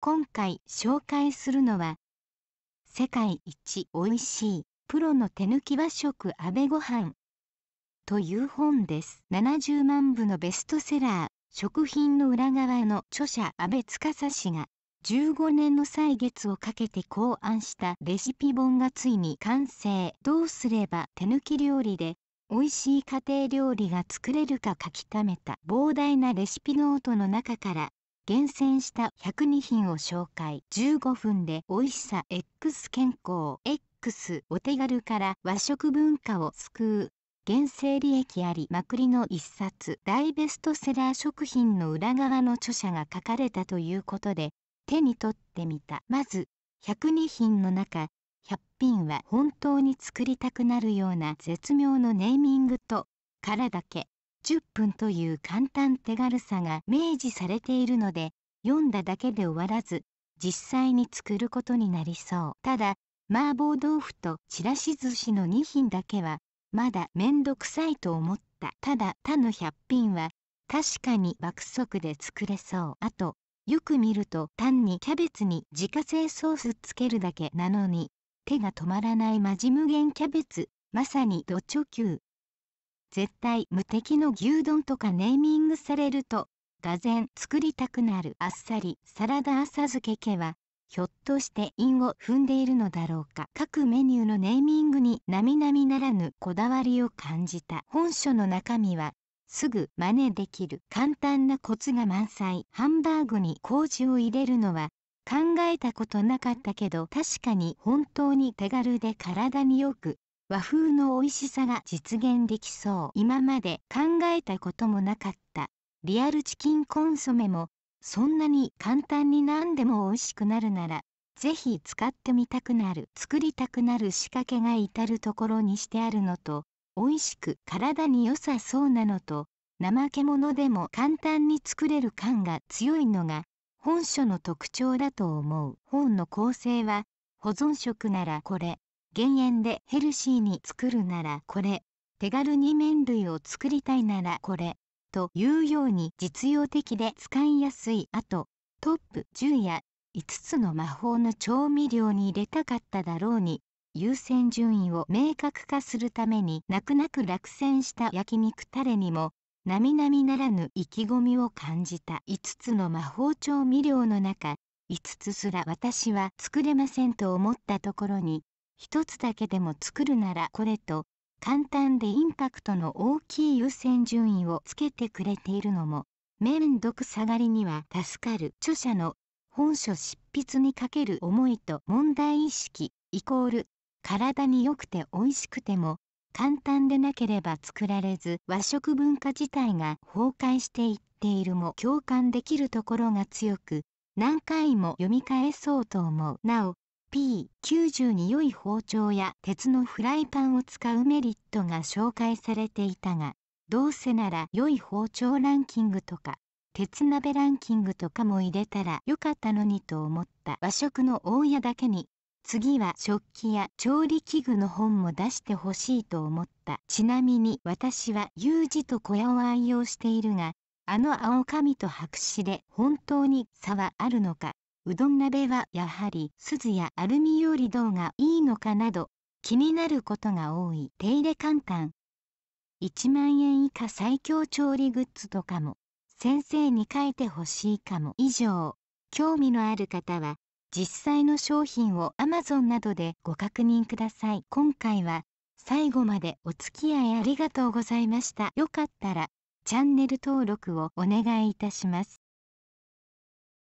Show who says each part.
Speaker 1: 今回紹介するのは世界一おいしいプロの手抜き和食安倍ご飯という本です70万部のベストセラー食品の裏側の著者安倍司氏が15年の歳月をかけて考案したレシピ本がついに完成どうすれば手抜き料理で美味しい家庭料理が作れるか書き溜めた膨大なレシピノートの中から厳選した102品を紹介15分で美味しさ X 健康 X お手軽から和食文化を救う原生利益ありまくりの一冊大ベストセラー食品の裏側の著者が書かれたということで手に取ってみたまず102品の中100品は本当に作りたくなるような絶妙のネーミングと殻だけ10分という簡単手軽さが明示されているので読んだだけで終わらず実際に作ることになりそうただ麻婆豆腐とちらし寿司の2品だけはまだめんどくさいと思ったただ他の100品は確かに爆速で作れそうあとよく見ると単にキャベツに自家製ソースつけるだけなのに手が止まらないマジ無限キャベツまさにド直球絶対無敵の牛丼とかネーミングされると、がぜん作りたくなるあっさりサラダ浅漬け家は、ひょっとして韻を踏んでいるのだろうか。各メニューのネーミングに並々ならぬこだわりを感じた本書の中身は、すぐ真似できる簡単なコツが満載。ハンバーグに麹を入れるのは、考えたことなかったけど確かに本当に手軽で体によく和風の美味しさが実現できそう今まで考えたこともなかったリアルチキンコンソメもそんなに簡単に何でも美味しくなるならぜひ使ってみたくなる作りたくなる仕掛けが至るところにしてあるのと美味しく体に良さそうなのと怠け者でも簡単に作れる感が強いのが本書の特徴だと思う本の構成は保存食ならこれ減塩でヘルシーに作るならこれ手軽に麺類を作りたいならこれというように実用的で使いやすいあとトップ10や5つの魔法の調味料に入れたかっただろうに優先順位を明確化するために泣く泣く落選した焼肉タレにも並々ならぬ意気込みを感じた5つの魔法調味料の中5つすら私は作れませんと思ったところに一つだけでも作るならこれと簡単でインパクトの大きい優先順位をつけてくれているのもめんどくさがりには助かる著者の本書執筆にかける思いと問題意識イコール体に良くて美味しくても簡単でなければ作られず和食文化自体が崩壊していっているも共感できるところが強く何回も読み返そうと思うなお P92 良い包丁や鉄のフライパンを使うメリットが紹介されていたが、どうせなら良い包丁ランキングとか、鉄鍋ランキングとかも入れたらよかったのにと思った和食の大家だけに、次は食器や調理器具の本も出してほしいと思った。ちなみに私は U 字と小屋を愛用しているが、あの青髪と白紙で本当に差はあるのかうどん鍋はやはり鈴やアルミより銅がいいのかなど気になることが多い手入れ簡単1万円以下最強調理グッズとかも先生に書いてほしいかも以上興味のある方は実際の商品を Amazon などでご確認ください今回は最後までお付き合いありがとうございましたよかったらチャンネル登録をお願いいたします